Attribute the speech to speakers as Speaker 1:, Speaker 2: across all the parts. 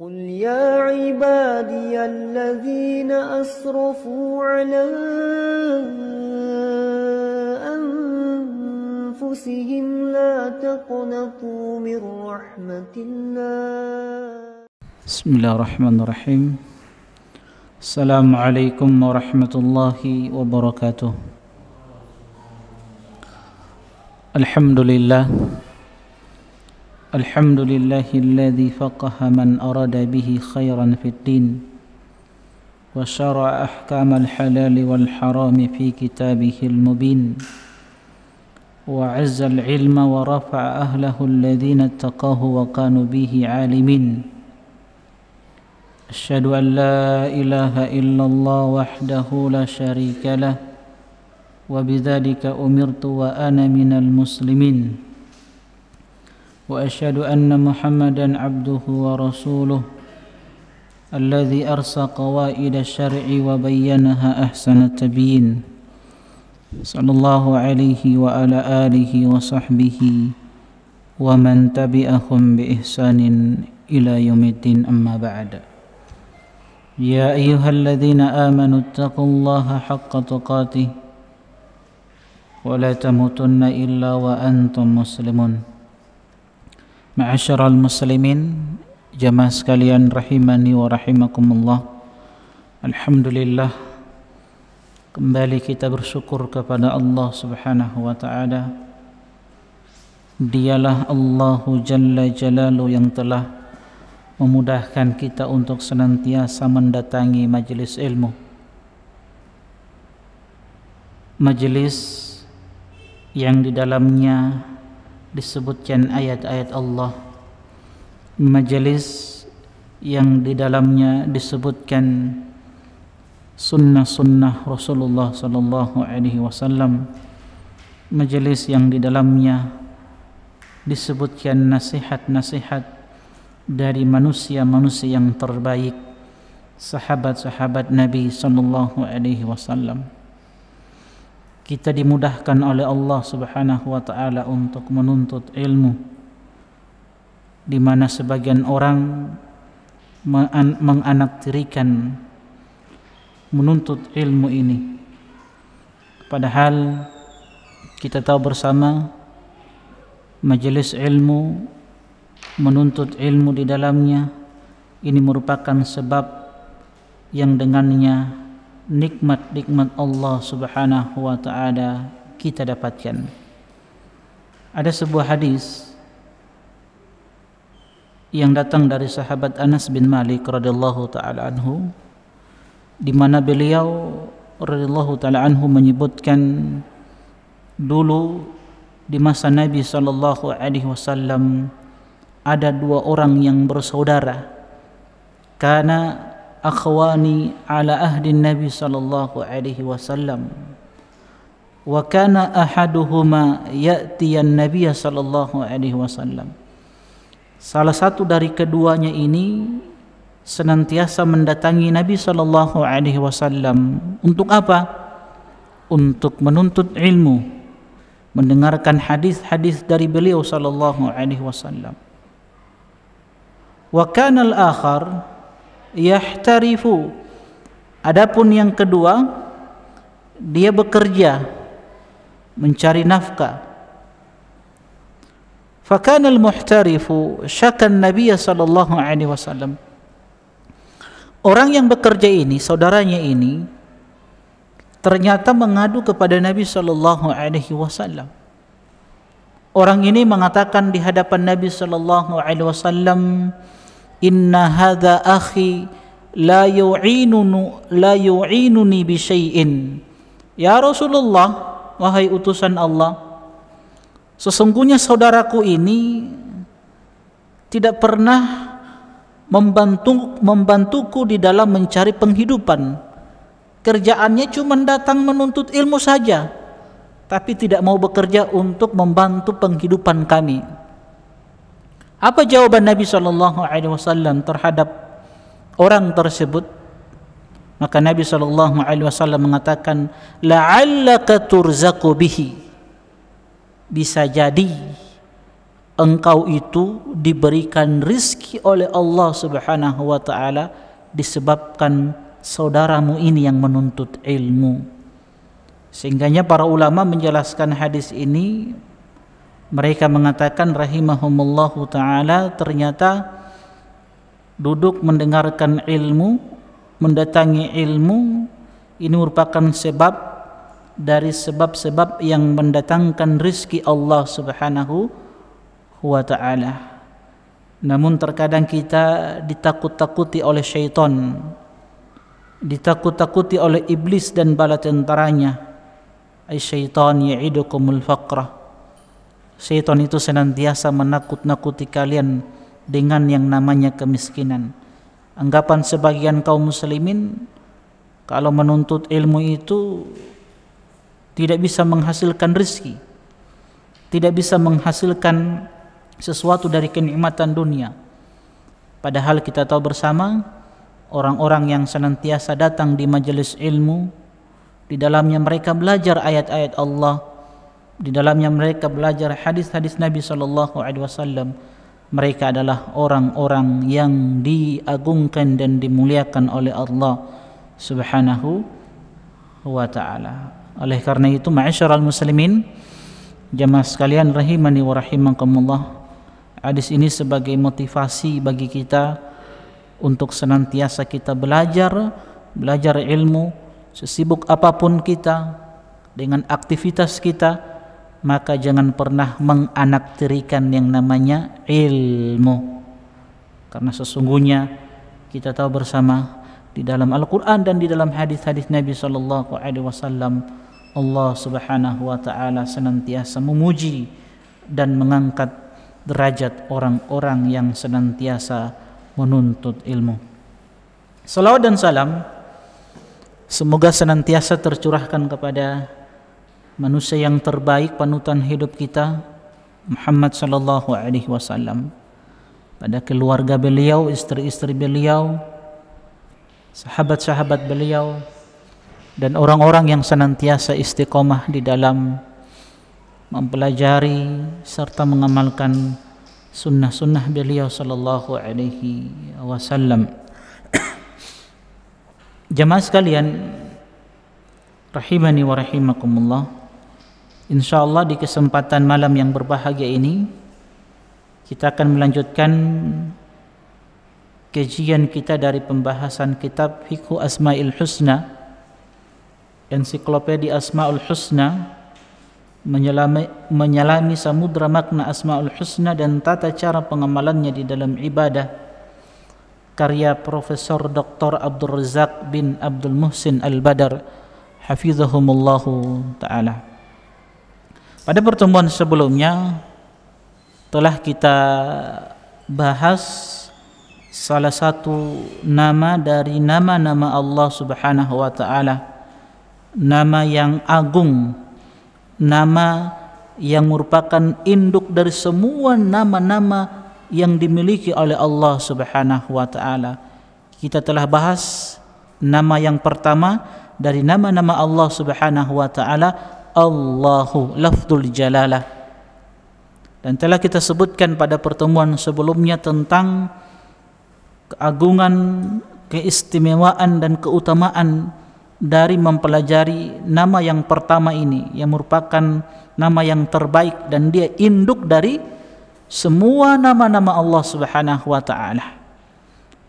Speaker 1: قل يا عبادي الذين أسرفوا على أنفسهم لا تقنطوا من رحمة الله بسم الله الرحمن الرحيم السلام عليكم ورحمة الله وبركاته الحمد لله الحمد لله الذي فقه من أراد به خيرا في الدين وشرع أحكام الحلال والحرام في كتابه المبين وعز العلم ورفع أهله الذين اتقاه وكانوا به عالمين أشهد أن لا إله إلا الله وحده لا شريك له وبذلك أمرت وأنا من المسلمين واشهد ان محمدا عبده ورسوله الذي ارسى قوائد الشرع وبينها احسن التبيين صلى الله عليه وعلى اله وصحبه ومن تبعهم باحسان الى يوم الدين اما بعد يا ايها الذين امنوا اتقوا الله حق تقاته ولا تموتن الا وانتم مسلمون Ma'asyiral muslimin, jamaah sekalian rahimani wa rahimakumullah. Alhamdulillah kembali kita bersyukur kepada Allah Subhanahu wa taala. Dialah Allahu jalla jalalu yang telah memudahkan kita untuk senantiasa mendatangi majelis ilmu. Majelis yang di dalamnya disebutkan ayat-ayat Allah majelis yang di dalamnya disebutkan sunnah-sunnah Rasulullah sallallahu alaihi wasallam majelis yang di dalamnya disebutkan nasihat-nasihat dari manusia-manusia yang terbaik sahabat-sahabat Nabi sallallahu alaihi wasallam kita dimudahkan oleh Allah Subhanahu wa taala untuk menuntut ilmu di mana sebagian orang menganaktirikan menuntut ilmu ini padahal kita tahu bersama majelis ilmu menuntut ilmu di dalamnya ini merupakan sebab yang dengannya nikmat-nikmat Allah Subhanahu wa taala kita dapatkan. Ada sebuah hadis yang datang dari sahabat Anas bin Malik radhiyallahu taala anhu di mana beliau radhiyallahu taala anhu menyebutkan dulu di masa Nabi sallallahu alaihi wasallam ada dua orang yang bersaudara karena akhwani ala ahdi Nabi sallallahu alaihi wasallam wa kana ahaduhuma Nabiy sallallahu alaihi wasallam Salah satu dari keduanya ini senantiasa mendatangi Nabi sallallahu alaihi wasallam untuk apa? Untuk menuntut ilmu, mendengarkan hadis-hadis dari beliau sallallahu alaihi wasallam. Wa kana al-akhar yahtarifu adapun yang kedua dia bekerja mencari nafkah al-muhtarifu شك Nabi sallallahu alaihi wasallam Orang yang bekerja ini, saudaranya ini ternyata mengadu kepada Nabi sallallahu alaihi wasallam. Orang ini mengatakan di hadapan Nabi sallallahu alaihi wasallam, inna hadha akhi la yu'inunu la yu'inuni bi syai'in ya Rasulullah wahai utusan Allah sesungguhnya saudaraku ini tidak pernah membantu membantuku di dalam mencari penghidupan kerjaannya cuma datang menuntut ilmu saja tapi tidak mau bekerja untuk membantu penghidupan kami apa jawaban Nabi Shallallahu Alaihi Wasallam terhadap orang tersebut? Maka Nabi Shallallahu Alaihi Wasallam mengatakan, "La'allaka bihi." Bisa jadi engkau itu diberikan rizki oleh Allah Subhanahu wa taala disebabkan saudaramu ini yang menuntut ilmu. Sehingganya para ulama menjelaskan hadis ini mereka mengatakan rahimahumullahu taala ternyata duduk mendengarkan ilmu mendatangi ilmu ini merupakan sebab dari sebab-sebab yang mendatangkan rizki Allah subhanahu wa ta'ala namun terkadang kita ditakut-takuti oleh syaitan ditakut-takuti oleh iblis dan bala tentaranya syaitan ya'idukumul faqrah Syaitan itu senantiasa menakut-nakuti kalian dengan yang namanya kemiskinan. Anggapan sebagian kaum muslimin kalau menuntut ilmu itu tidak bisa menghasilkan rezeki, tidak bisa menghasilkan sesuatu dari kenikmatan dunia. Padahal kita tahu bersama orang-orang yang senantiasa datang di majelis ilmu di dalamnya mereka belajar ayat-ayat Allah, di dalamnya mereka belajar hadis-hadis Nabi Shallallahu Alaihi Wasallam. Mereka adalah orang-orang yang diagungkan dan dimuliakan oleh Allah Subhanahu wa taala. Oleh karena itu, ma'asyiral muslimin, jemaah sekalian rahimani wa rahimakumullah. Hadis ini sebagai motivasi bagi kita untuk senantiasa kita belajar, belajar ilmu sesibuk apapun kita dengan aktivitas kita maka jangan pernah menganaktirikan yang namanya ilmu karena sesungguhnya kita tahu bersama di dalam Al-Qur'an dan di dalam hadis-hadis Nabi sallallahu alaihi wasallam Allah Subhanahu wa taala senantiasa memuji dan mengangkat derajat orang-orang yang senantiasa menuntut ilmu. Salawat dan salam semoga senantiasa tercurahkan kepada manusia yang terbaik panutan hidup kita Muhammad sallallahu alaihi wasallam pada keluarga beliau, istri-istri beliau, sahabat-sahabat beliau dan orang-orang yang senantiasa istiqomah di dalam mempelajari serta mengamalkan sunnah-sunnah beliau sallallahu alaihi wasallam. Jamaah sekalian, rahimani wa rahimakumullah. Insya Allah di kesempatan malam yang berbahagia ini kita akan melanjutkan kajian kita dari pembahasan kitab Fiqhu Asma'il Husna Ensiklopedia Asma'ul Husna menyelami, menyelami samudra makna Asma'ul Husna dan tata cara pengamalannya di dalam ibadah karya Profesor Dr. Abdul Razak bin Abdul Muhsin Al-Badar hafizahumullahu ta'ala pada pertemuan sebelumnya telah kita bahas salah satu nama dari nama-nama Allah Subhanahu wa taala. Nama yang agung, nama yang merupakan induk dari semua nama-nama yang dimiliki oleh Allah Subhanahu wa taala. Kita telah bahas nama yang pertama dari nama-nama Allah Subhanahu wa taala Allahu lafzul jalalah dan telah kita sebutkan pada pertemuan sebelumnya tentang keagungan keistimewaan dan keutamaan dari mempelajari nama yang pertama ini yang merupakan nama yang terbaik dan dia induk dari semua nama-nama Allah Subhanahu wa taala.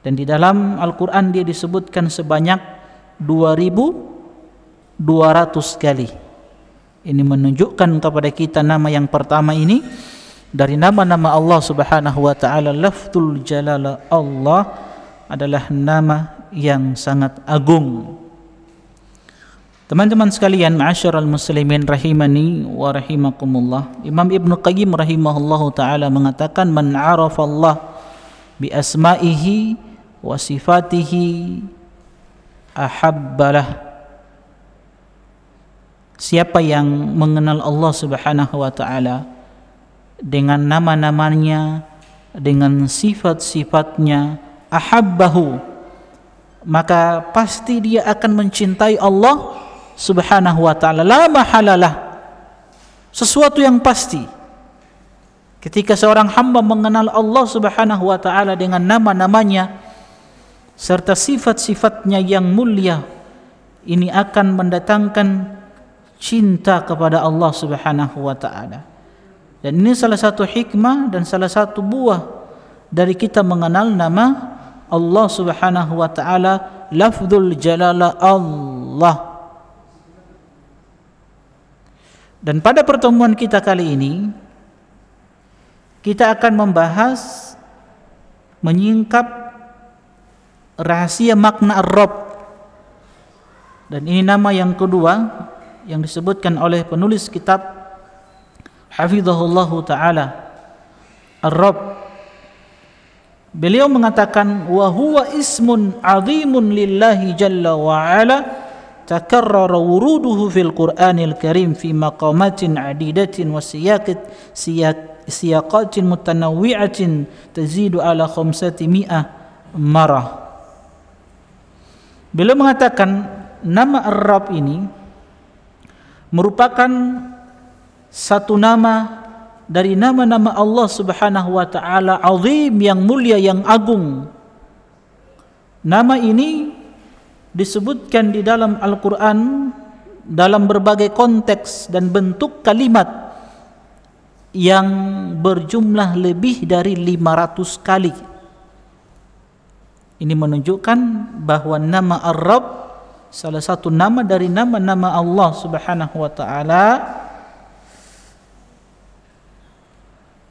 Speaker 1: Dan di dalam Al-Qur'an dia disebutkan sebanyak 2200 kali. Ini menunjukkan kepada kita nama yang pertama ini dari nama-nama Allah Subhanahu wa taala lafzul Jalal Allah adalah nama yang sangat agung. Teman-teman sekalian, ma'asyiral muslimin rahimani wa rahimakumullah. Imam Ibnu Qayyim rahimahullahu taala mengatakan man 'arafa Allah bi asma'ihi wa sifatihi ahabbalah Siapa yang mengenal Allah Subhanahu wa taala dengan nama-namanya, dengan sifat-sifatnya, ahabbahu maka pasti dia akan mencintai Allah Subhanahu wa taala la mahalalah. Sesuatu yang pasti. Ketika seorang hamba mengenal Allah Subhanahu wa taala dengan nama-namanya serta sifat-sifatnya yang mulia, ini akan mendatangkan cinta kepada Allah Subhanahu wa taala. Dan ini salah satu hikmah dan salah satu buah dari kita mengenal nama Allah Subhanahu wa taala lafzul jalala Allah. Dan pada pertemuan kita kali ini kita akan membahas menyingkap rahasia makna Ar-Rabb. Dan ini nama yang kedua yang disebutkan oleh penulis kitab Hafizahullah taala Ar-Rabb Beliau mengatakan wa huwa ismun azimun lillahi jalla wa ala takarrara wuruduhu fil Qur'anil Karim fi maqamatin adidatin wa siyaqat siyaqatin mutanawwi'atin tazidu ala khamsati mi'ah marah Beliau mengatakan nama Ar-Rabb ini merupakan satu nama dari nama-nama Allah Subhanahu wa taala azim yang mulia yang agung. Nama ini disebutkan di dalam Al-Qur'an dalam berbagai konteks dan bentuk kalimat yang berjumlah lebih dari 500 kali. Ini menunjukkan bahwa nama Ar-Rabb salah satu nama dari nama-nama Allah Subhanahu wa taala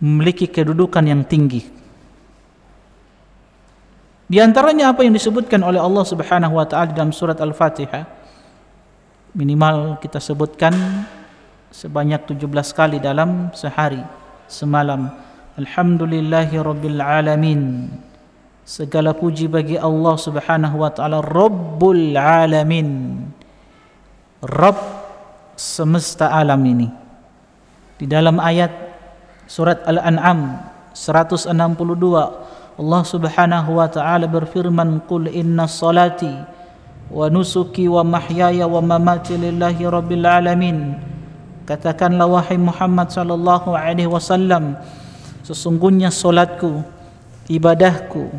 Speaker 1: memiliki kedudukan yang tinggi. Di antaranya apa yang disebutkan oleh Allah Subhanahu wa taala dalam surat Al-Fatihah minimal kita sebutkan sebanyak 17 kali dalam sehari semalam. Alhamdulillahirabbil alamin. Segala puji bagi Allah Subhanahu wa taala Rabbul alamin. Rabb semesta alam ini. Di dalam ayat surat Al-An'am 162 Allah Subhanahu wa taala berfirman qul inna salati wa nusuki wa mahyaya wa mamati lillahi rabbil alamin. Katakanlah wahai Muhammad sallallahu alaihi wasallam sesungguhnya salatku ibadahku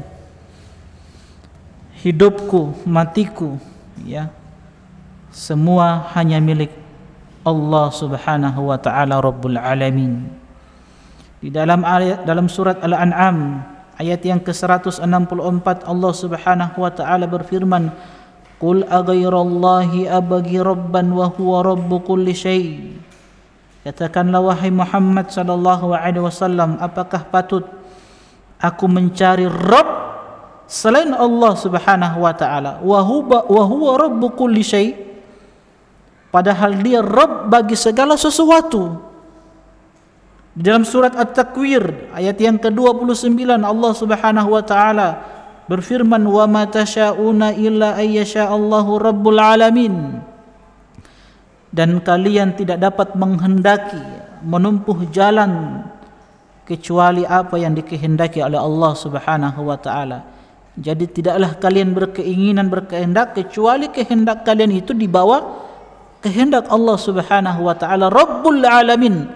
Speaker 1: hidupku, matiku, ya. Semua hanya milik Allah Subhanahu wa taala Rabbul Alamin. Di dalam ayat dalam surat Al-An'am ayat yang ke-164 Allah Subhanahu wa taala berfirman, "Qul aghayrallahi abaghi rabban wa huwa rabbu kulli syai'." Katakanlah wahai Muhammad sallallahu alaihi wasallam, apakah patut aku mencari Rabb selain Allah Subhanahu wa taala wa huwa wa huwa rabbu kulli syai padahal dia rabb bagi segala sesuatu di dalam surat At-Takwir ayat yang ke-29 Allah Subhanahu wa taala berfirman wa ma tasyauna illa ayyasha Allahu rabbul alamin dan kalian tidak dapat menghendaki menempuh jalan kecuali apa yang dikehendaki oleh Allah Subhanahu wa taala jadi tidaklah kalian berkeinginan berkehendak kecuali kehendak kalian itu di bawah kehendak Allah Subhanahu wa taala Rabbul alamin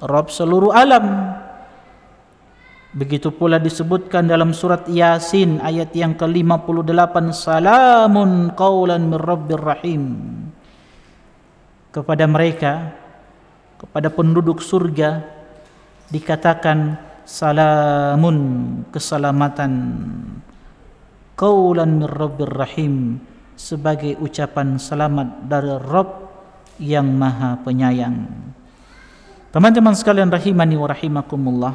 Speaker 1: Rabb seluruh alam begitu pula disebutkan dalam surat Yasin ayat yang ke-58 salamun qaulan min rabbir rahim kepada mereka kepada penduduk surga dikatakan salamun keselamatan qaulan min rabbir rahim sebagai ucapan selamat dari Rabb yang Maha Penyayang. Teman-teman sekalian rahimani wa rahimakumullah.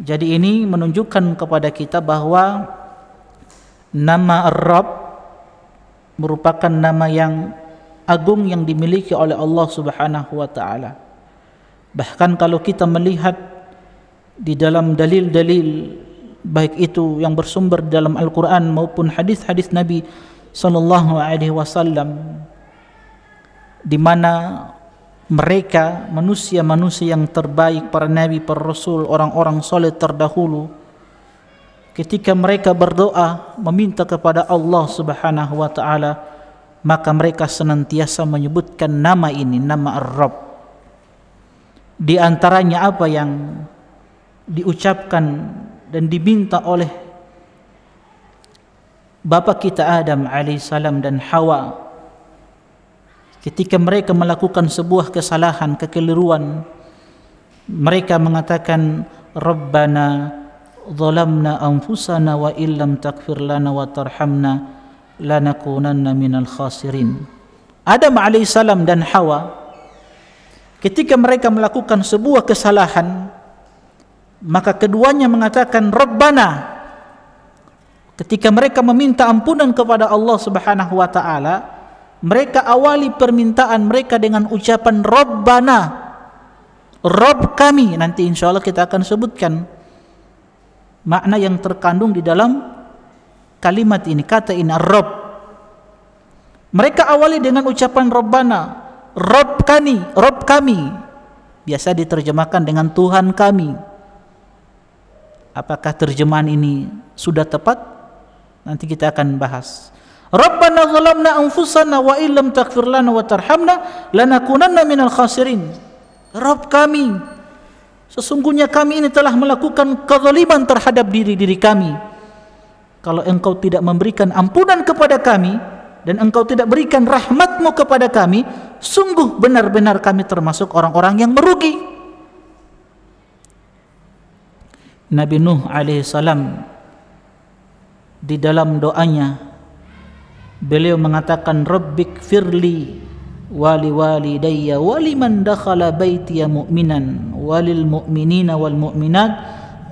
Speaker 1: Jadi ini menunjukkan kepada kita bahwa nama Rob rabb merupakan nama yang agung yang dimiliki oleh Allah Subhanahu wa taala. Bahkan kalau kita melihat di dalam dalil-dalil baik itu yang bersumber dalam Al-Qur'an maupun hadis-hadis Nabi sallallahu alaihi wasallam di mana mereka manusia-manusia yang terbaik para nabi, para rasul, orang-orang soleh terdahulu ketika mereka berdoa meminta kepada Allah Subhanahu wa taala maka mereka senantiasa menyebutkan nama ini nama Ar-Rabb di antaranya apa yang diucapkan dan diminta oleh bapa kita Adam alaihissalam dan Hawa ketika mereka melakukan sebuah kesalahan, kekeliruan mereka mengatakan Rabbana zalamna anfusana wa illam takfir lana wa tarhamna lanakunanna minal khasirin Adam alaihissalam dan Hawa ketika mereka melakukan sebuah kesalahan maka keduanya mengatakan Rabbana ketika mereka meminta ampunan kepada Allah Subhanahu wa taala mereka awali permintaan mereka dengan ucapan Rabbana Rabb kami nanti insya Allah kita akan sebutkan makna yang terkandung di dalam kalimat ini kata ini Rabb mereka awali dengan ucapan Rabbana Rabb kami Rabb kami biasa diterjemahkan dengan Tuhan kami Apakah terjemahan ini sudah tepat? Nanti kita akan bahas. Rabbana zalamna anfusana wa illam taghfir lana wa tarhamna lanakunanna minal khasirin. Rabb kami, sesungguhnya kami ini telah melakukan kezaliman terhadap diri-diri kami. Kalau engkau tidak memberikan ampunan kepada kami dan engkau tidak berikan rahmatmu kepada kami, sungguh benar-benar kami termasuk orang-orang yang merugi. Nabi Nuh alaihissalam di dalam doanya beliau mengatakan Rabbik firli wali walidayya waliman dakhala baitiya mu'minan walil mu'minina wal mu'minat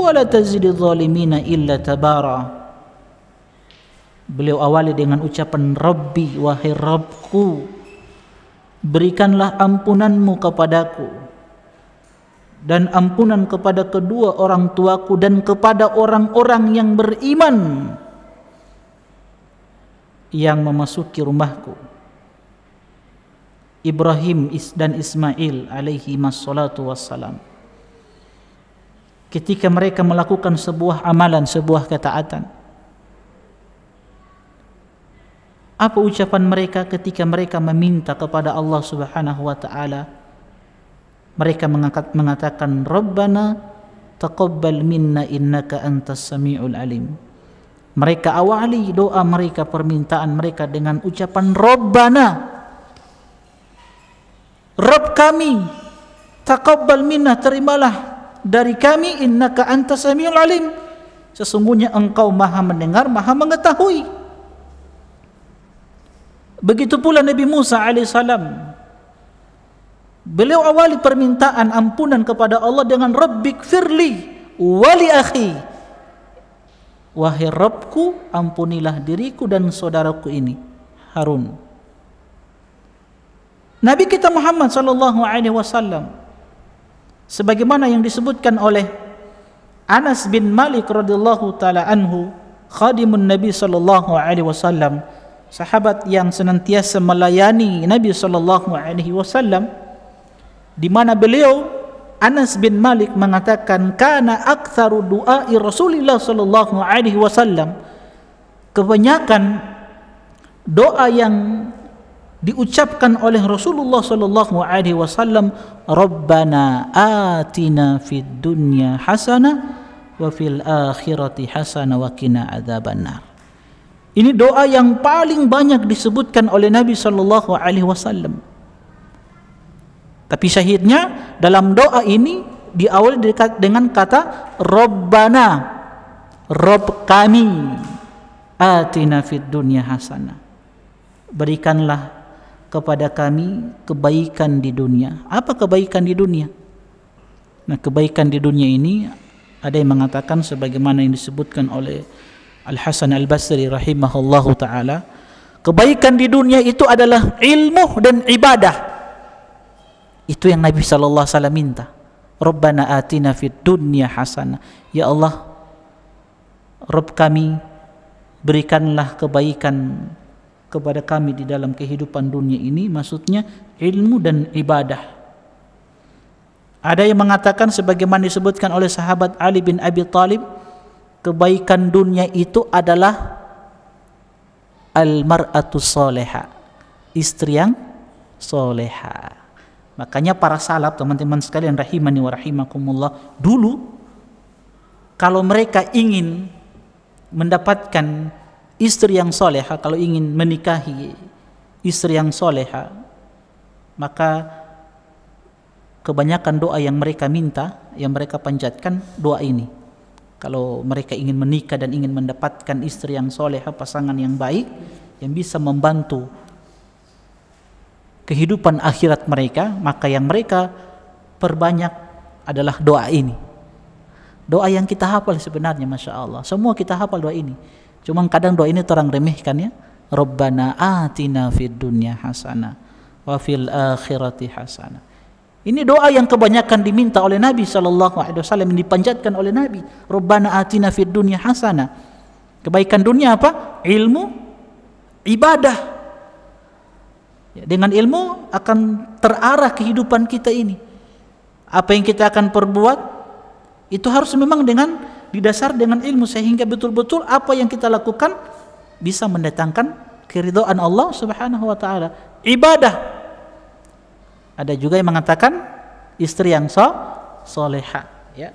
Speaker 1: wala tazidi zalimina illa tabara Beliau awali dengan ucapan Rabbi wahai Rabbku berikanlah ampunanmu kepadaku dan ampunan kepada kedua orang tuaku dan kepada orang-orang yang beriman yang memasuki rumahku Ibrahim dan Ismail alaihi masallatu wassalam ketika mereka melakukan sebuah amalan sebuah ketaatan apa ucapan mereka ketika mereka meminta kepada Allah Subhanahu wa taala mereka mengangkat, mengatakan Rabbana taqabbal minna innaka antas samiul alim mereka awali doa mereka permintaan mereka dengan ucapan Rabbana Rabb kami taqabbal minna terimalah dari kami innaka antas samiul alim sesungguhnya engkau maha mendengar maha mengetahui begitu pula Nabi Musa alaihissalam Beliau awali permintaan ampunan kepada Allah dengan Rabbik firli wali akhi. Wahai Rabbku, ampunilah diriku dan saudaraku ini. Harun. Nabi kita Muhammad sallallahu alaihi wasallam sebagaimana yang disebutkan oleh Anas bin Malik radhiyallahu taala anhu, khadimun Nabi sallallahu alaihi wasallam, sahabat yang senantiasa melayani Nabi sallallahu alaihi wasallam, di mana beliau Anas bin Malik mengatakan karena aktsaru doa Rasulullah sallallahu alaihi wasallam kebanyakan doa yang diucapkan oleh Rasulullah sallallahu alaihi wasallam Rabbana atina fid dunya hasanah wa fil akhirati hasanah wa qina adzabannar ini doa yang paling banyak disebutkan oleh Nabi sallallahu alaihi wasallam tapi syahidnya dalam doa ini diawali dengan kata robana, Rob kami atina fid dunya hasanah berikanlah kepada kami kebaikan di dunia apa kebaikan di dunia nah kebaikan di dunia ini ada yang mengatakan sebagaimana yang disebutkan oleh Al Hasan Al Basri rahimahullahu taala kebaikan di dunia itu adalah ilmu dan ibadah itu yang Nabi sallallahu alaihi wasallam minta. Rabbana atina fid dunya hasanah. Ya Allah, Rabb kami berikanlah kebaikan kepada kami di dalam kehidupan dunia ini maksudnya ilmu dan ibadah. Ada yang mengatakan sebagaimana disebutkan oleh sahabat Ali bin Abi Thalib, kebaikan dunia itu adalah al-mar'atu soleha, istri yang soleha. Makanya para salaf teman-teman sekalian rahimani wa rahimakumullah dulu kalau mereka ingin mendapatkan istri yang soleha, kalau ingin menikahi istri yang soleha, maka kebanyakan doa yang mereka minta, yang mereka panjatkan doa ini. Kalau mereka ingin menikah dan ingin mendapatkan istri yang soleha, pasangan yang baik, yang bisa membantu kehidupan akhirat mereka, maka yang mereka perbanyak adalah doa ini. Doa yang kita hafal sebenarnya, masya Allah. Semua kita hafal doa ini. Cuma kadang doa ini terang remehkan ya. Rabbana atina fid dunya hasana wa fil akhirati hasana. Ini doa yang kebanyakan diminta oleh Nabi saw dipanjatkan oleh Nabi. Rabbana atina fid dunya hasana. Kebaikan dunia apa? Ilmu, ibadah, Ya, dengan ilmu akan terarah kehidupan kita ini. Apa yang kita akan perbuat itu harus memang dengan didasar dengan ilmu sehingga betul-betul apa yang kita lakukan bisa mendatangkan keridhaan Allah Subhanahu wa taala. Ibadah. Ada juga yang mengatakan istri yang so, soleha. Ya.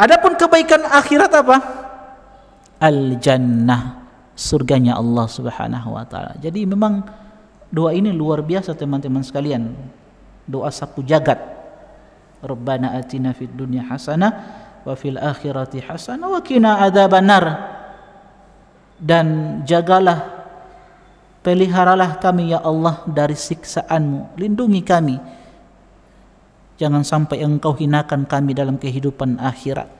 Speaker 1: Adapun kebaikan akhirat apa? Al jannah, surganya Allah Subhanahu wa taala. Jadi memang Doa ini luar biasa teman-teman sekalian. Doa sapu jagat. Rabbana atina fid dunya hasanah wa fil akhirati hasanah wa qina adzabannar. Dan jagalah peliharalah kami ya Allah dari siksaanmu. Lindungi kami. Jangan sampai engkau hinakan kami dalam kehidupan akhirat.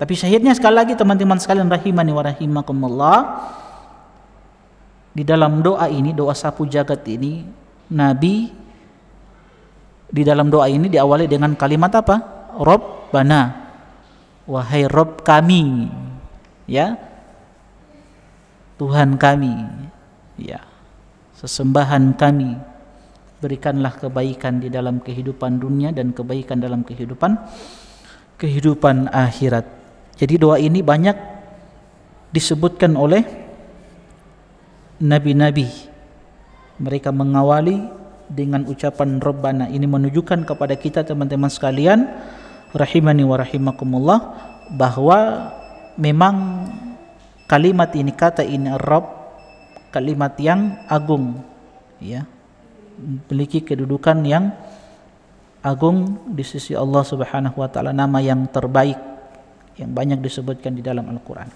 Speaker 1: Tapi syahidnya sekali lagi teman-teman sekalian rahimani wa rahimakumullah di dalam doa ini, doa sapu jagat ini, Nabi di dalam doa ini diawali dengan kalimat apa? Rabbana. Wahai Rob kami. Ya. Tuhan kami. Ya. Sesembahan kami. Berikanlah kebaikan di dalam kehidupan dunia dan kebaikan dalam kehidupan kehidupan akhirat. Jadi doa ini banyak disebutkan oleh nabi-nabi mereka mengawali dengan ucapan Rabbana ini menunjukkan kepada kita teman-teman sekalian rahimani wa rahimakumullah bahwa memang kalimat ini kata ini Rabb kalimat yang agung ya memiliki kedudukan yang agung di sisi Allah Subhanahu wa taala nama yang terbaik yang banyak disebutkan di dalam Al-Qur'an.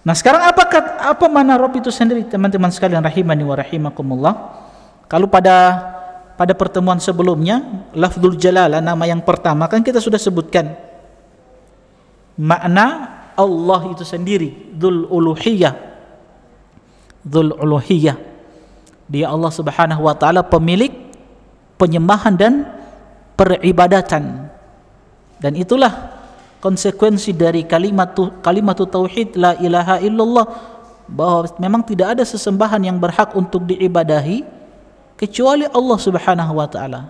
Speaker 1: Nah sekarang apa apa mana Rob itu sendiri teman-teman sekalian rahimani wa rahimakumullah. Kalau pada pada pertemuan sebelumnya lafzul jalala nama yang pertama kan kita sudah sebutkan makna Allah itu sendiri dzul uluhiyah dzul uluhiyah dia Allah Subhanahu wa taala pemilik penyembahan dan peribadatan dan itulah konsekuensi dari kalimat kalimat tauhid la ilaha illallah bahwa memang tidak ada sesembahan yang berhak untuk diibadahi kecuali Allah Subhanahu wa taala.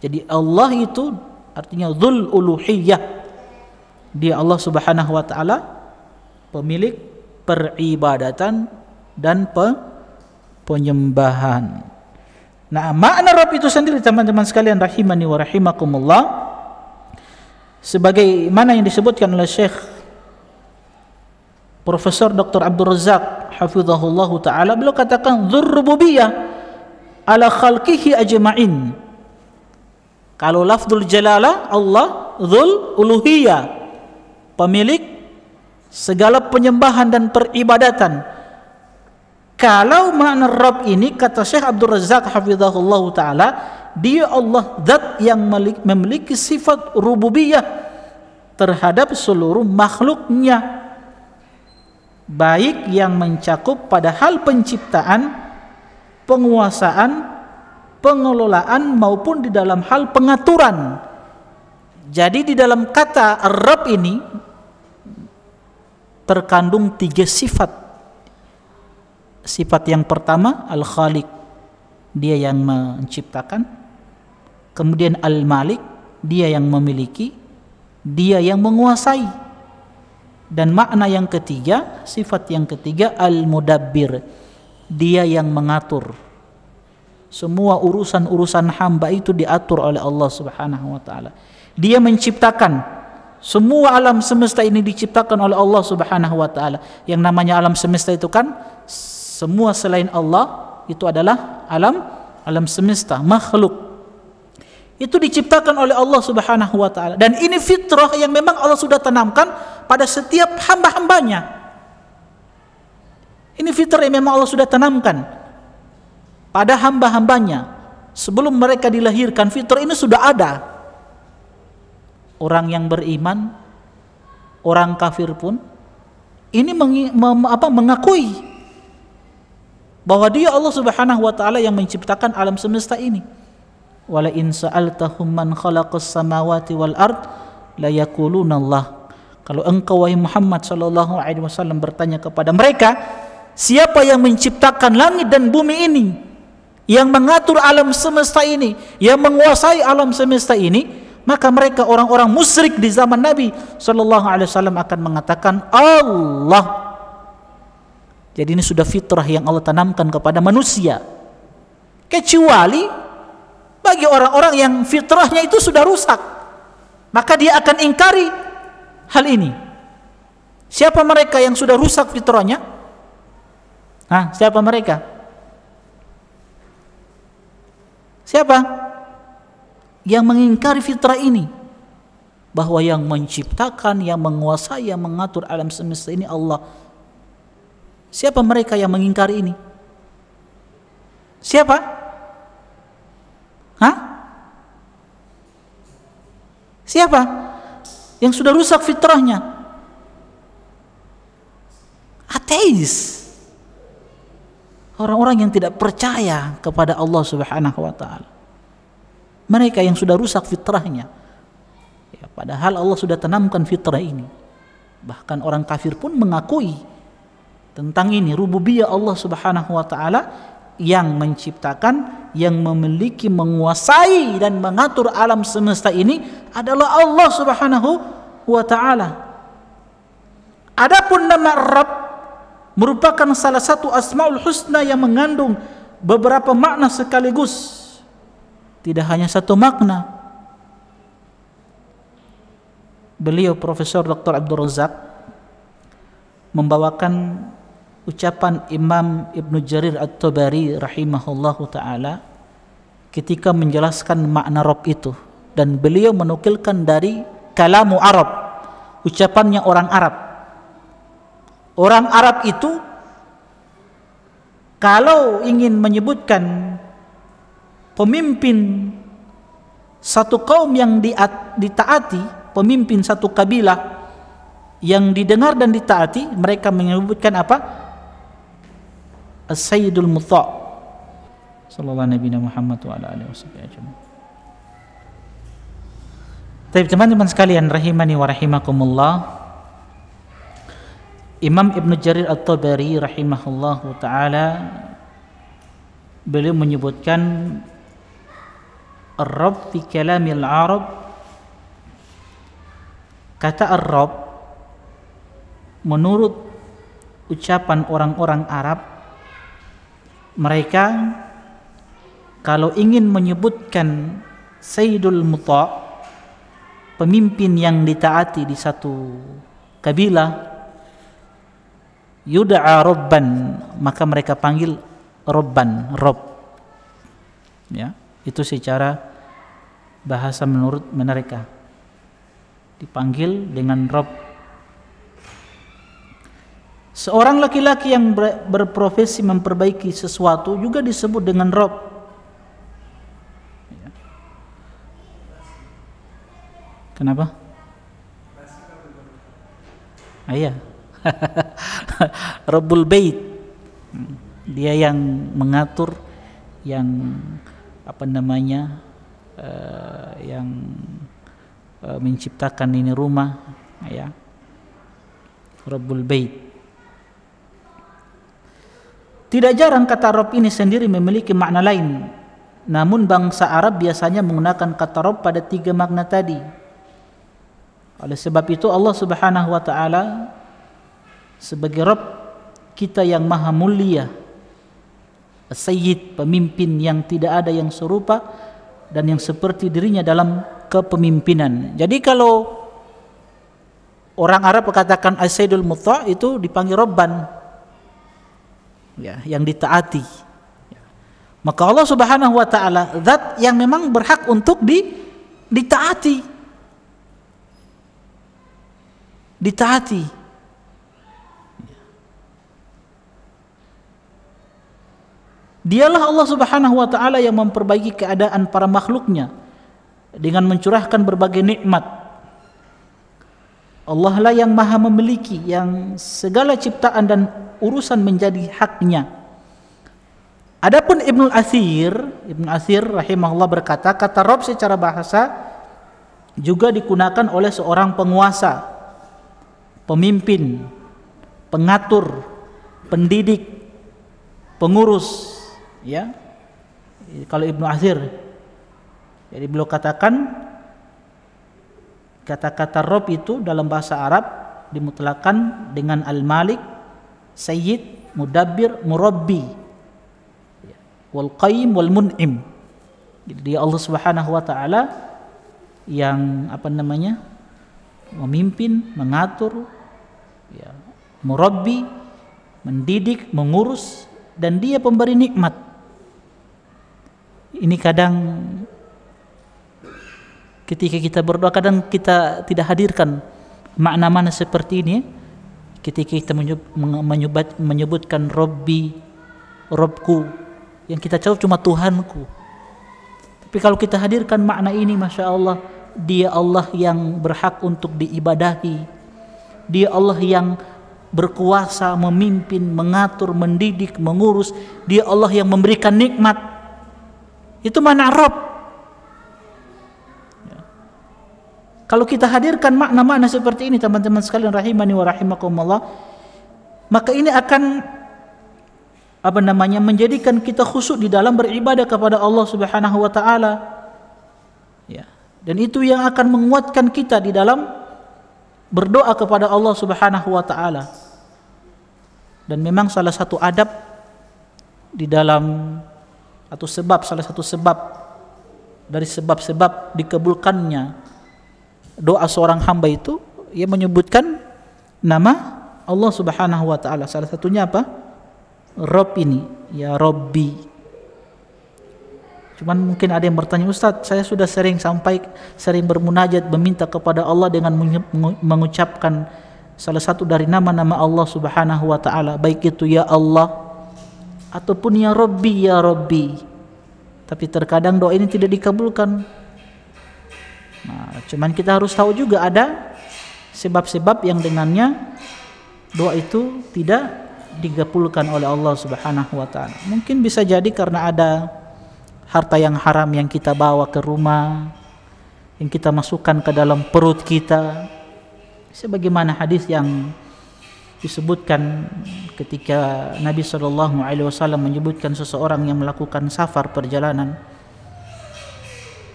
Speaker 1: Jadi Allah itu artinya dzul uluhiyah. Dia Allah Subhanahu wa taala pemilik peribadatan dan pe penyembahan. Nah, makna Rabb itu sendiri teman-teman sekalian rahimani wa rahimakumullah sebagai mana yang disebutkan oleh Syekh Profesor Dr. Abdul Razak hafizahullah taala beliau katakan dzurrububiyah ala khalqihi ajma'in kalau lafzul jalalah Allah zul uluhiyah pemilik segala penyembahan dan peribadatan kalau makna Rabb ini kata Syekh Abdul Razak hafizahullah taala dia Allah zat yang memiliki sifat rububiyah terhadap seluruh makhluknya baik yang mencakup pada hal penciptaan penguasaan pengelolaan maupun di dalam hal pengaturan jadi di dalam kata Arab ini terkandung tiga sifat sifat yang pertama Al-Khaliq dia yang menciptakan Kemudian Al-Malik, dia yang memiliki, dia yang menguasai. Dan makna yang ketiga, sifat yang ketiga Al-Mudabbir, dia yang mengatur. Semua urusan-urusan hamba itu diatur oleh Allah Subhanahu wa taala. Dia menciptakan semua alam semesta ini diciptakan oleh Allah Subhanahu wa taala. Yang namanya alam semesta itu kan semua selain Allah itu adalah alam alam semesta, makhluk itu diciptakan oleh Allah Subhanahu wa taala dan ini fitrah yang memang Allah sudah tanamkan pada setiap hamba-hambanya. Ini fitrah yang memang Allah sudah tanamkan pada hamba-hambanya. Sebelum mereka dilahirkan fitrah ini sudah ada. Orang yang beriman, orang kafir pun ini meng, mem, apa, mengakui bahwa dia Allah Subhanahu wa taala yang menciptakan alam semesta ini wala in sa'altahum man khalaqas samawati wal ard la yaquluna Allah kalau engkau wahai Muhammad sallallahu alaihi wasallam bertanya kepada mereka siapa yang menciptakan langit dan bumi ini yang mengatur alam semesta ini yang menguasai alam semesta ini maka mereka orang-orang musyrik di zaman Nabi sallallahu alaihi wasallam akan mengatakan Allah jadi ini sudah fitrah yang Allah tanamkan kepada manusia kecuali bagi orang-orang yang fitrahnya itu sudah rusak maka dia akan ingkari hal ini siapa mereka yang sudah rusak fitrahnya nah siapa mereka siapa yang mengingkari fitrah ini bahwa yang menciptakan yang menguasai yang mengatur alam semesta ini Allah siapa mereka yang mengingkari ini siapa Hah? Siapa? Yang sudah rusak fitrahnya. Ateis. Orang-orang yang tidak percaya kepada Allah Subhanahu wa taala. Mereka yang sudah rusak fitrahnya. Ya, padahal Allah sudah tanamkan fitrah ini. Bahkan orang kafir pun mengakui tentang ini rububiyah Allah Subhanahu wa taala yang menciptakan, yang memiliki, menguasai dan mengatur alam semesta ini adalah Allah Subhanahu wa taala. Adapun nama Rabb merupakan salah satu asmaul husna yang mengandung beberapa makna sekaligus. Tidak hanya satu makna. Beliau Profesor Dr. Abdul Razak membawakan ucapan Imam Ibn Jarir At-Tabari rahimahullahu taala ketika menjelaskan makna rob itu dan beliau menukilkan dari kalamu Arab ucapannya orang Arab orang Arab itu kalau ingin menyebutkan pemimpin satu kaum yang ditaati pemimpin satu kabilah yang didengar dan ditaati mereka menyebutkan apa As-Sayyidul Muttaq Sallallahu Nabi Muhammad wa ala alihi wasallam. Tapi teman-teman sekalian rahimani wa rahimakumullah Imam Ibn Jarir At-Tabari rahimahullahu taala beliau menyebutkan Ar-Rabb fi kalamil Arab kata Ar-Rabb menurut ucapan orang-orang Arab mereka kalau ingin menyebutkan Sayyidul Muta' pemimpin yang ditaati di satu kabilah yud'a robban maka mereka panggil Roban rob ya itu secara bahasa menurut mereka dipanggil dengan rob Seorang laki-laki yang berprofesi memperbaiki sesuatu juga disebut dengan rob. Ya. Kenapa? Ayah, iya. robul Bait. Hmm. Dia yang mengatur yang apa namanya? Uh, yang uh, menciptakan ini rumah, ya. robul Bait. Tidak jarang kata Rob ini sendiri memiliki makna lain. Namun bangsa Arab biasanya menggunakan kata Rob pada tiga makna tadi. Oleh sebab itu Allah Subhanahu wa taala sebagai Rob kita yang maha mulia, Sayyid, pemimpin yang tidak ada yang serupa dan yang seperti dirinya dalam kepemimpinan. Jadi kalau orang Arab katakan Asyidul Muta itu dipanggil Robban ya, yang ditaati. Ya. Maka Allah Subhanahu wa taala zat yang memang berhak untuk di ditaati. Ditaati. Dialah Allah Subhanahu wa taala yang memperbaiki keadaan para makhluknya dengan mencurahkan berbagai nikmat Allah lah yang maha memiliki yang segala ciptaan dan urusan menjadi haknya Adapun Ibnu Athir, Ibnu Athir rahimahullah berkata kata Rob secara bahasa juga digunakan oleh seorang penguasa, pemimpin, pengatur, pendidik, pengurus, ya. Kalau Ibnu Athir jadi beliau katakan Kata-kata Rob itu dalam bahasa Arab dimutlakan dengan Al-Malik, Sayyid, Mudabbir, Murabbi, Wal Qayyim, Wal Mun'im. Jadi dia Allah Subhanahu wa taala yang apa namanya? memimpin, mengatur, ya, murabbi, mendidik, mengurus dan dia pemberi nikmat. Ini kadang ketika kita berdoa kadang kita tidak hadirkan makna-makna seperti ini ketika kita menyebut, menyebutkan Robbi Robku yang kita jawab cuma Tuhanku tapi kalau kita hadirkan makna ini Masya Allah dia Allah yang berhak untuk diibadahi dia Allah yang berkuasa, memimpin, mengatur, mendidik, mengurus. Dia Allah yang memberikan nikmat. Itu mana Rob? Kalau kita hadirkan makna-makna seperti ini teman-teman sekalian rahimani wa rahimakumullah, maka ini akan apa namanya menjadikan kita khusyuk di dalam beribadah kepada Allah Subhanahu wa taala. Ya. Dan itu yang akan menguatkan kita di dalam berdoa kepada Allah Subhanahu wa taala. Dan memang salah satu adab di dalam atau sebab salah satu sebab dari sebab-sebab dikabulkannya doa seorang hamba itu ia menyebutkan nama Allah Subhanahu wa taala. Salah satunya apa? Rob ini, ya Robbi. Cuman mungkin ada yang bertanya, Ustadz, saya sudah sering sampai sering bermunajat meminta kepada Allah dengan mengucapkan salah satu dari nama-nama Allah Subhanahu wa taala, baik itu ya Allah ataupun ya Robbi, ya Robbi. Tapi terkadang doa ini tidak dikabulkan Nah, cuman kita harus tahu juga ada sebab-sebab yang dengannya doa itu tidak digabulkan oleh Allah Subhanahu wa taala. Mungkin bisa jadi karena ada harta yang haram yang kita bawa ke rumah, yang kita masukkan ke dalam perut kita. Sebagaimana hadis yang disebutkan ketika Nabi Shallallahu Alaihi Wasallam menyebutkan seseorang yang melakukan safar perjalanan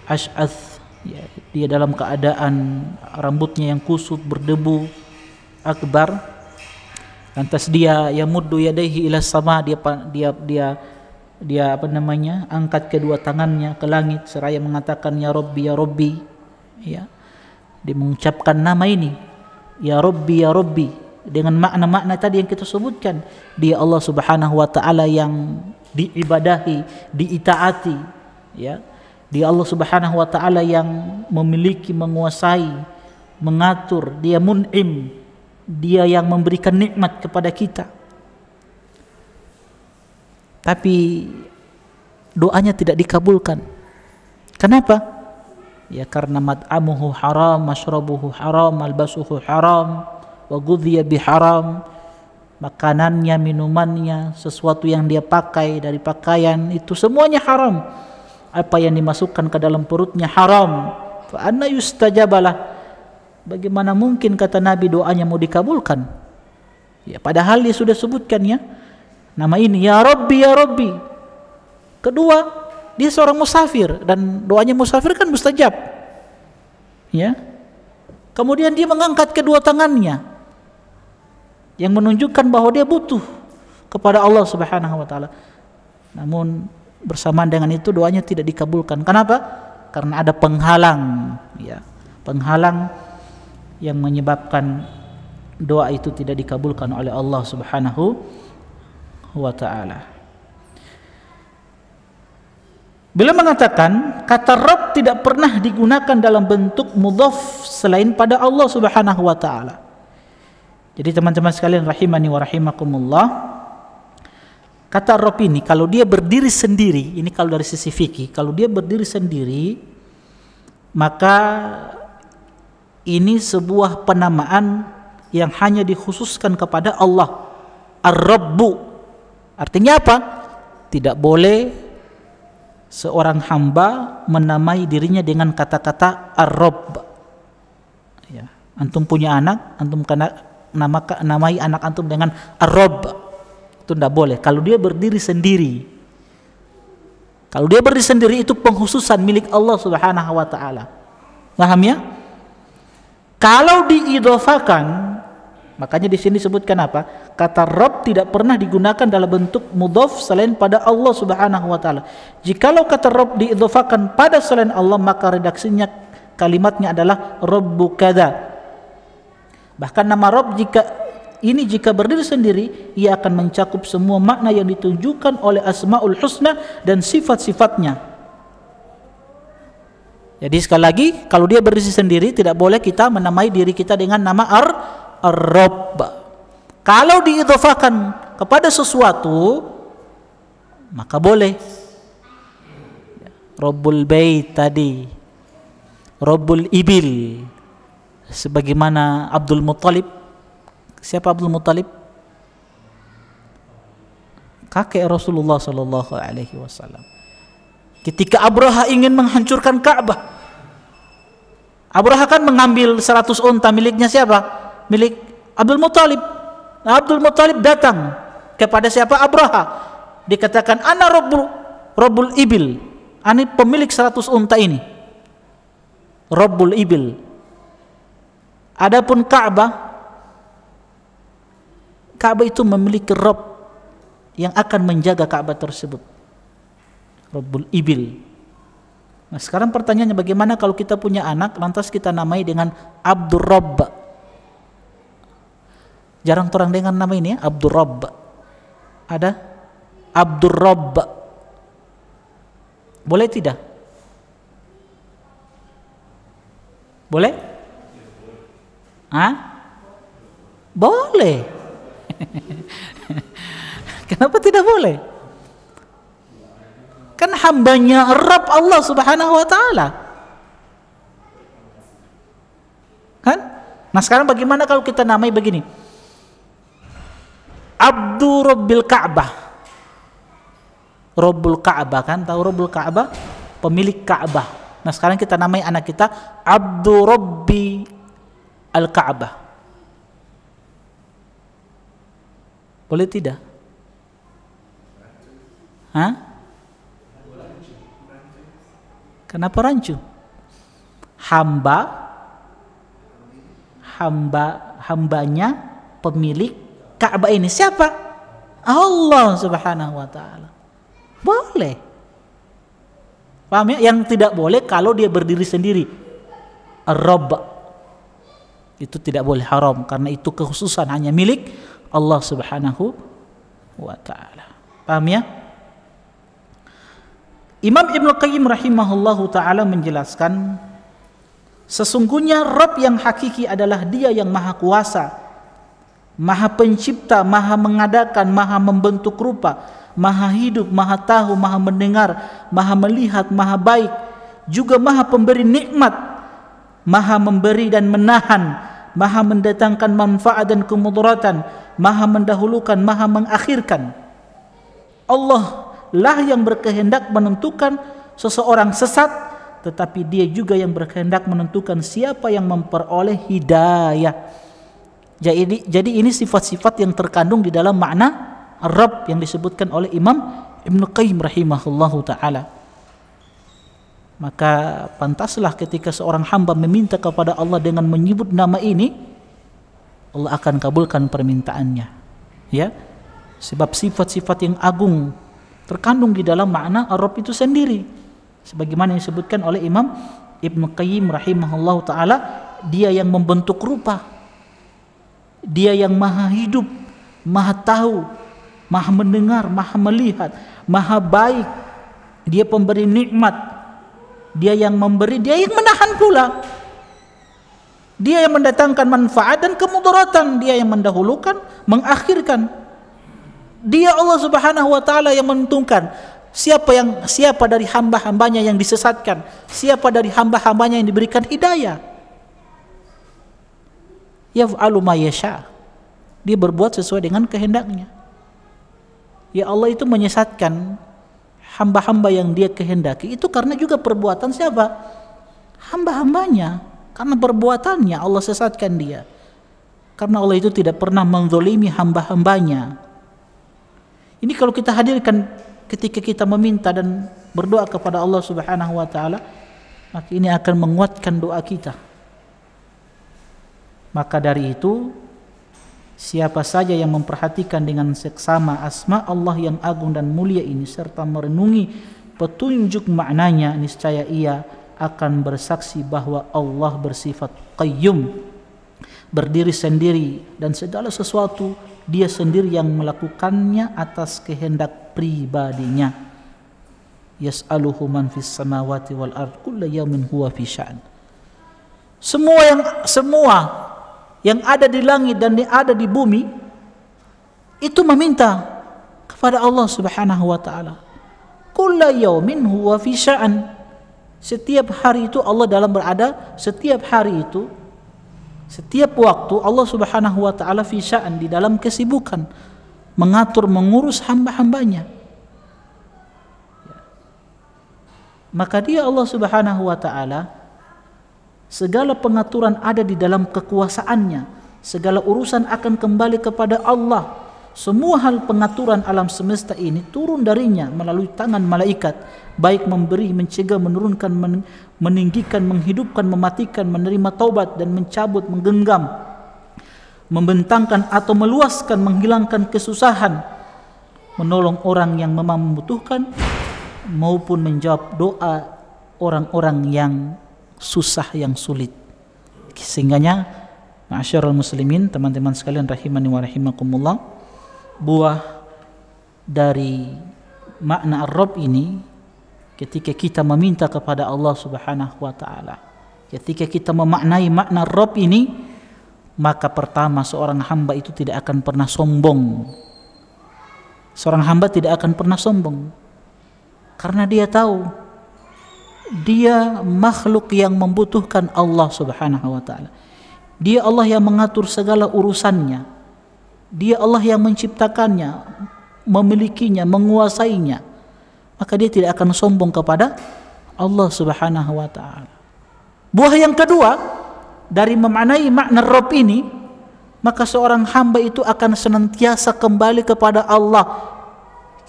Speaker 1: Ash'ath ya, dia dalam keadaan rambutnya yang kusut berdebu akbar lantas dia ya muddu yadaihi ila sama dia dia dia dia apa namanya angkat kedua tangannya ke langit seraya mengatakan ya rabbi ya rabbi ya dia mengucapkan nama ini ya rabbi ya rabbi dengan makna-makna tadi yang kita sebutkan dia Allah Subhanahu wa taala yang diibadahi diitaati ya dia Allah Subhanahu wa taala yang memiliki, menguasai, mengatur, dia mun'im, dia yang memberikan nikmat kepada kita. Tapi doanya tidak dikabulkan. Kenapa? Ya karena mat'amuhu haram, masyrabuhu haram, malbasuhu haram, wa ghudhiya biharam. Makanannya, minumannya, sesuatu yang dia pakai dari pakaian itu semuanya haram apa yang dimasukkan ke dalam perutnya haram fa anna yustajabalah bagaimana mungkin kata Nabi doanya mau dikabulkan ya padahal dia sudah sebutkan ya nama ini ya Rabbi ya Rabbi kedua dia seorang musafir dan doanya musafir kan mustajab ya kemudian dia mengangkat kedua tangannya yang menunjukkan bahwa dia butuh kepada Allah Subhanahu wa taala namun bersamaan dengan itu doanya tidak dikabulkan. Kenapa? Karena ada penghalang, ya. Penghalang yang menyebabkan doa itu tidak dikabulkan oleh Allah Subhanahu wa taala. Beliau mengatakan kata Rabb tidak pernah digunakan dalam bentuk mudhaf selain pada Allah Subhanahu wa taala. Jadi teman-teman sekalian rahimani wa rahimakumullah, Kata Rob ini kalau dia berdiri sendiri, ini kalau dari sisi fikih, kalau dia berdiri sendiri maka ini sebuah penamaan yang hanya dikhususkan kepada Allah. Ar-Rabbu. Artinya apa? Tidak boleh seorang hamba menamai dirinya dengan kata-kata Ar-Rabb. Ya. Antum punya anak, antum kena namai anak antum dengan Ar-Rabb itu tidak boleh. Kalau dia berdiri sendiri, kalau dia berdiri sendiri itu penghususan milik Allah Subhanahu wa taala. Paham ya? Kalau diidofakan, makanya di sini disebutkan apa? Kata Rob tidak pernah digunakan dalam bentuk mudhof selain pada Allah Subhanahu wa taala. Jikalau kata Rob diidofakan pada selain Allah, maka redaksinya kalimatnya adalah Robbu kada. Bahkan nama Rob jika ini jika berdiri sendiri, ia akan mencakup semua makna yang ditunjukkan oleh Asmaul Husna dan sifat-sifatnya. Jadi sekali lagi, kalau dia berdiri sendiri, tidak boleh kita menamai diri kita dengan nama ar Ar-Rabb. Kalau diidhofakan kepada sesuatu, maka boleh. Rabbul Bait tadi, Rabbul Ibil, sebagaimana Abdul Muthalib Siapa Abdul Muttalib? Kakek Rasulullah Sallallahu Alaihi Wasallam. Ketika Abraha ingin menghancurkan Ka'bah, Abraha kan mengambil 100 unta miliknya siapa? Milik Abdul Muttalib. Nah, Abdul Muttalib datang kepada siapa? Abraha. Dikatakan, "Ana Robul Rabbul Ibil." Ani pemilik 100 unta ini. Robul Ibil. Adapun Ka'bah Ka'bah itu memiliki Rob yang akan menjaga Ka'bah tersebut. Rabbul Ibil. Nah sekarang pertanyaannya bagaimana kalau kita punya anak lantas kita namai dengan Abdur Rabb. Jarang orang dengan nama ini ya, Abdur Rabb. Ada Abdur Rabb. Boleh tidak? Boleh? Hah? Boleh. Kenapa tidak boleh? Kan hambanya Rabb Allah Subhanahu wa taala. Kan? Nah, sekarang bagaimana kalau kita namai begini? Abdu Rabbil Ka'bah. Rabbul Ka'bah kan tahu Rabbul Ka'bah? Pemilik Ka'bah. Nah, sekarang kita namai anak kita Abdu Rabbi Al-Ka'bah. Boleh tidak? Hah? Kenapa rancu? Hamba hamba hambanya pemilik Ka'bah ini siapa? Allah Subhanahu wa taala. Boleh. Paham ya? Yang tidak boleh kalau dia berdiri sendiri. rabb Itu tidak boleh haram karena itu kekhususan hanya milik Allah Subhanahu wa taala. Paham ya? Imam Ibnu Qayyim rahimahullahu taala menjelaskan sesungguhnya Rabb yang hakiki adalah Dia yang maha kuasa, maha pencipta, maha mengadakan, maha membentuk rupa, maha hidup, maha tahu, maha mendengar, maha melihat, maha baik, juga maha pemberi nikmat, maha memberi dan menahan, maha mendatangkan manfaat dan kemudaratan, maha mendahulukan, maha mengakhirkan. Allah lah yang berkehendak menentukan seseorang sesat, tetapi dia juga yang berkehendak menentukan siapa yang memperoleh hidayah. Jadi, jadi ini sifat-sifat yang terkandung di dalam makna Rabb yang disebutkan oleh Imam Ibn Qayyim rahimahullahu ta'ala maka pantaslah ketika seorang hamba meminta kepada Allah dengan menyebut nama ini Allah akan kabulkan permintaannya ya sebab sifat-sifat yang agung terkandung di dalam makna Arab itu sendiri sebagaimana yang disebutkan oleh Imam Ibn Qayyim rahimahullah taala dia yang membentuk rupa dia yang maha hidup maha tahu maha mendengar maha melihat maha baik dia pemberi nikmat dia yang memberi, dia yang menahan pula. Dia yang mendatangkan manfaat dan kemudaratan, dia yang mendahulukan, mengakhirkan. Dia Allah Subhanahu wa taala yang menentukan siapa yang siapa dari hamba-hambanya yang disesatkan, siapa dari hamba-hambanya yang diberikan hidayah. Yaf'alu ma yasha. Dia berbuat sesuai dengan kehendaknya. Ya Allah itu menyesatkan hamba-hamba yang dia kehendaki itu karena juga perbuatan siapa? Hamba-hambanya. Karena perbuatannya Allah sesatkan dia. Karena Allah itu tidak pernah menzolimi hamba-hambanya. Ini kalau kita hadirkan ketika kita meminta dan berdoa kepada Allah Subhanahu wa taala, maka ini akan menguatkan doa kita. Maka dari itu Siapa saja yang memperhatikan dengan seksama asma Allah yang agung dan mulia ini serta merenungi petunjuk maknanya niscaya ia akan bersaksi bahwa Allah bersifat qayyum berdiri sendiri dan segala sesuatu dia sendiri yang melakukannya atas kehendak pribadinya yas'aluhu man fis samawati wal ard kullu yawmin huwa fi sya'n semua yang semua yang ada di langit dan yang ada di bumi itu meminta kepada Allah Subhanahu wa taala. Kulla yaumin huwa fi sya'an. Setiap hari itu Allah dalam berada, setiap hari itu setiap waktu Allah Subhanahu wa taala fi sya'an di dalam kesibukan mengatur mengurus hamba-hambanya. Maka dia Allah Subhanahu wa taala Segala pengaturan ada di dalam kekuasaannya. Segala urusan akan kembali kepada Allah. Semua hal pengaturan alam semesta ini turun darinya melalui tangan malaikat, baik memberi, mencegah, menurunkan, meninggikan, menghidupkan, mematikan, menerima taubat dan mencabut, menggenggam, membentangkan atau meluaskan, menghilangkan kesusahan, menolong orang yang memang membutuhkan maupun menjawab doa orang-orang yang susah yang sulit sehingganya masyarul muslimin teman-teman sekalian rahimani wa rahimakumullah buah dari makna ar-rabb ini ketika kita meminta kepada Allah Subhanahu wa taala ketika kita memaknai makna Rob ini maka pertama seorang hamba itu tidak akan pernah sombong seorang hamba tidak akan pernah sombong karena dia tahu dia makhluk yang membutuhkan Allah Subhanahu wa taala. Dia Allah yang mengatur segala urusannya. Dia Allah yang menciptakannya, memilikinya, menguasainya. Maka dia tidak akan sombong kepada Allah Subhanahu wa taala. Buah yang kedua dari memaknai makna Rob ini, maka seorang hamba itu akan senantiasa kembali kepada Allah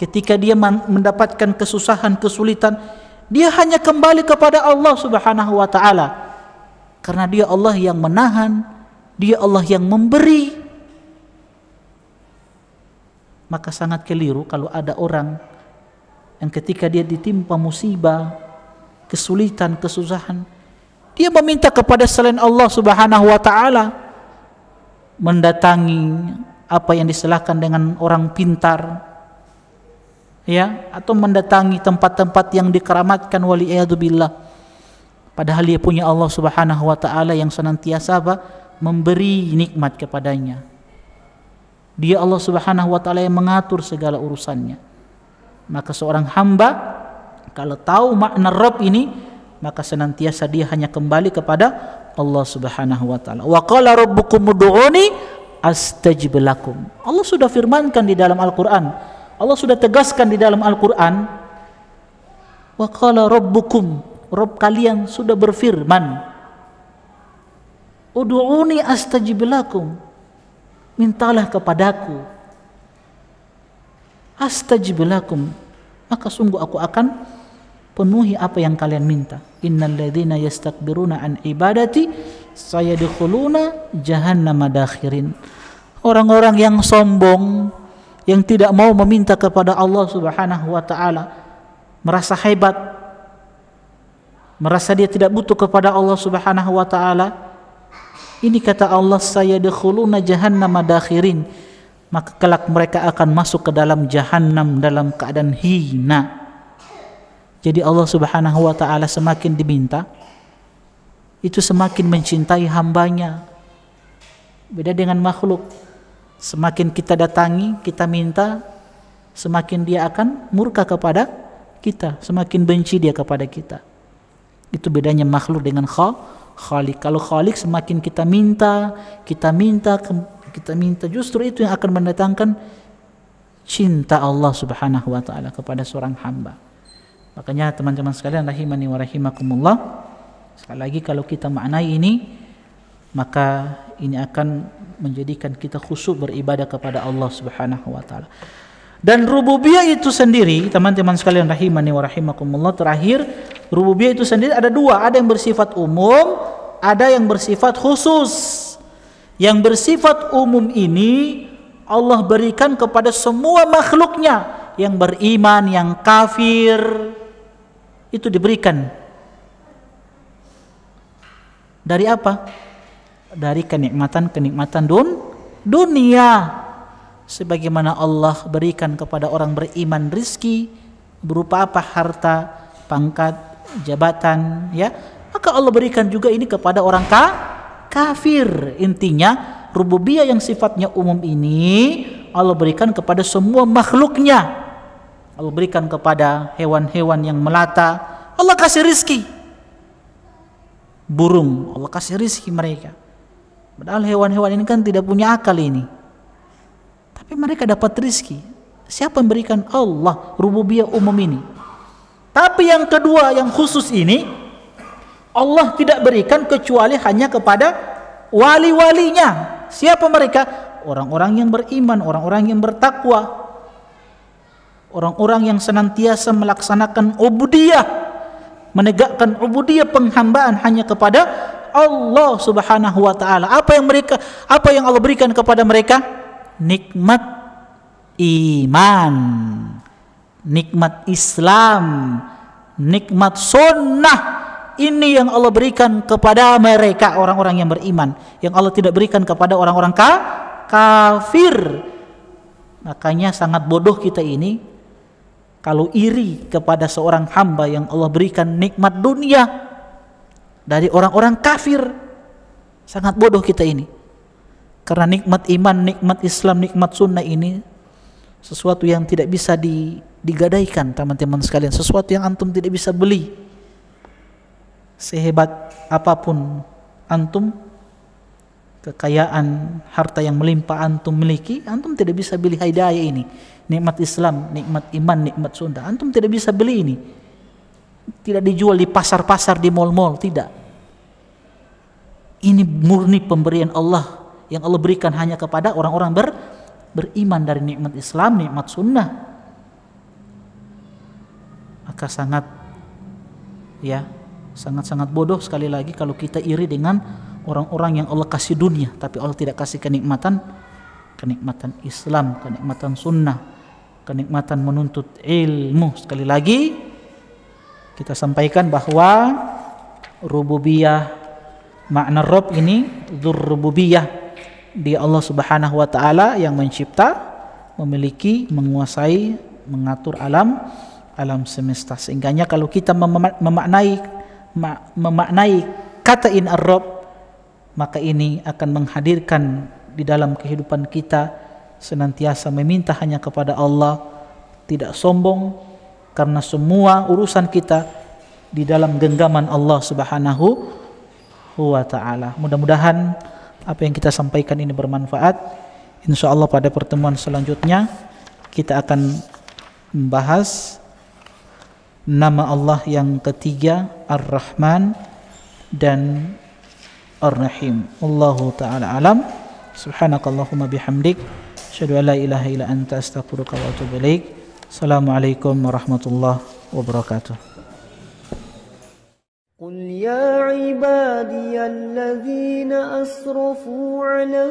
Speaker 1: ketika dia mendapatkan kesusahan, kesulitan, dia hanya kembali kepada Allah Subhanahu wa taala. Karena dia Allah yang menahan, dia Allah yang memberi. Maka sangat keliru kalau ada orang yang ketika dia ditimpa musibah, kesulitan, kesusahan, dia meminta kepada selain Allah Subhanahu wa taala mendatangi apa yang diselahkan dengan orang pintar, ya atau mendatangi tempat-tempat yang dikeramatkan wali billah padahal dia punya Allah Subhanahu wa taala yang senantiasa apa memberi nikmat kepadanya dia Allah Subhanahu wa taala yang mengatur segala urusannya maka seorang hamba kalau tahu makna Rob ini maka senantiasa dia hanya kembali kepada Allah Subhanahu wa taala wa qala rabbukum ud'uni astajib lakum Allah sudah firmankan di dalam Al-Qur'an Allah sudah tegaskan di dalam Al-Quran wa qala rabbukum Rob kalian sudah berfirman Udu'uni astajib lakum mintalah kepadaku astajib lakum maka sungguh aku akan penuhi apa yang kalian minta innalladzina yastakbiruna an ibadati saya dikhuluna jahannama dakhirin orang-orang yang sombong yang tidak mau meminta kepada Allah Subhanahu wa taala merasa hebat merasa dia tidak butuh kepada Allah Subhanahu wa taala ini kata Allah saya dkhuluna jahannama dakhirin maka kelak mereka akan masuk ke dalam jahannam dalam keadaan hina jadi Allah Subhanahu wa taala semakin diminta itu semakin mencintai hambanya beda dengan makhluk Semakin kita datangi, kita minta, semakin dia akan murka kepada kita, semakin benci dia kepada kita. Itu bedanya makhluk dengan khalik. Kalau khalik semakin kita minta, kita minta, kita minta justru itu yang akan mendatangkan cinta Allah Subhanahu wa taala kepada seorang hamba. Makanya teman-teman sekalian rahimani wa rahimakumullah, sekali lagi kalau kita maknai ini maka ini akan menjadikan kita khusyuk beribadah kepada Allah Subhanahu wa taala. Dan rububiyah itu sendiri, teman-teman sekalian rahimani wa rahimakumullah, terakhir rububiyah itu sendiri ada dua, ada yang bersifat umum, ada yang bersifat khusus. Yang bersifat umum ini Allah berikan kepada semua makhluknya yang beriman, yang kafir itu diberikan. Dari apa? dari kenikmatan-kenikmatan dun dunia sebagaimana Allah berikan kepada orang beriman rizki berupa apa harta pangkat jabatan ya maka Allah berikan juga ini kepada orang ka kafir intinya rububiyah yang sifatnya umum ini Allah berikan kepada semua makhluknya Allah berikan kepada hewan-hewan yang melata Allah kasih rizki burung Allah kasih rizki mereka Padahal hewan-hewan ini kan tidak punya akal ini. Tapi mereka dapat rizki. Siapa yang berikan Allah rububiyah umum ini? Tapi yang kedua yang khusus ini Allah tidak berikan kecuali hanya kepada wali-walinya. Siapa mereka? Orang-orang yang beriman, orang-orang yang bertakwa. Orang-orang yang senantiasa melaksanakan ubudiyah menegakkan ubudiyah penghambaan hanya kepada Allah Subhanahu wa taala. Apa yang mereka apa yang Allah berikan kepada mereka? Nikmat iman, nikmat Islam, nikmat sunnah. Ini yang Allah berikan kepada mereka orang-orang yang beriman, yang Allah tidak berikan kepada orang-orang ka kafir. Makanya sangat bodoh kita ini kalau iri kepada seorang hamba yang Allah berikan nikmat dunia dari orang-orang kafir sangat bodoh kita ini karena nikmat iman, nikmat Islam, nikmat sunnah ini sesuatu yang tidak bisa digadaikan teman-teman sekalian sesuatu yang antum tidak bisa beli sehebat apapun antum kekayaan, harta yang melimpah antum miliki antum tidak bisa beli hidayah ini nikmat Islam, nikmat iman, nikmat sunnah. Antum tidak bisa beli ini. Tidak dijual di pasar-pasar, di mall-mall, tidak. Ini murni pemberian Allah yang Allah berikan hanya kepada orang-orang ber, beriman dari nikmat Islam, nikmat sunnah. Maka sangat ya, sangat-sangat bodoh sekali lagi kalau kita iri dengan orang-orang yang Allah kasih dunia tapi Allah tidak kasih kenikmatan kenikmatan Islam, kenikmatan sunnah, kenikmatan menuntut ilmu. Sekali lagi kita sampaikan bahwa rububiyah makna rob ini dzurrububiyah di Allah Subhanahu wa taala yang mencipta, memiliki, menguasai, mengatur alam alam semesta. Sehingganya kalau kita memaknai memaknai kata in ar maka ini akan menghadirkan di dalam kehidupan kita senantiasa meminta hanya kepada Allah, tidak sombong karena semua urusan kita di dalam genggaman Allah Subhanahu wa taala. Mudah-mudahan apa yang kita sampaikan ini bermanfaat. Insya Allah pada pertemuan selanjutnya kita akan membahas nama Allah yang ketiga Ar-Rahman dan Ar-Rahim. Allahu taala alam. Subhanakallahumma bihamdik أشهد أن لا إله إلا أنت أستغفرك وأتوب إليك السلام عليكم ورحمة الله وبركاته قل يا عبادي الذين أسرفوا على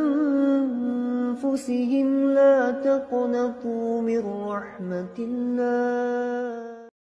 Speaker 1: أنفسهم لا تقنطوا من رحمة الله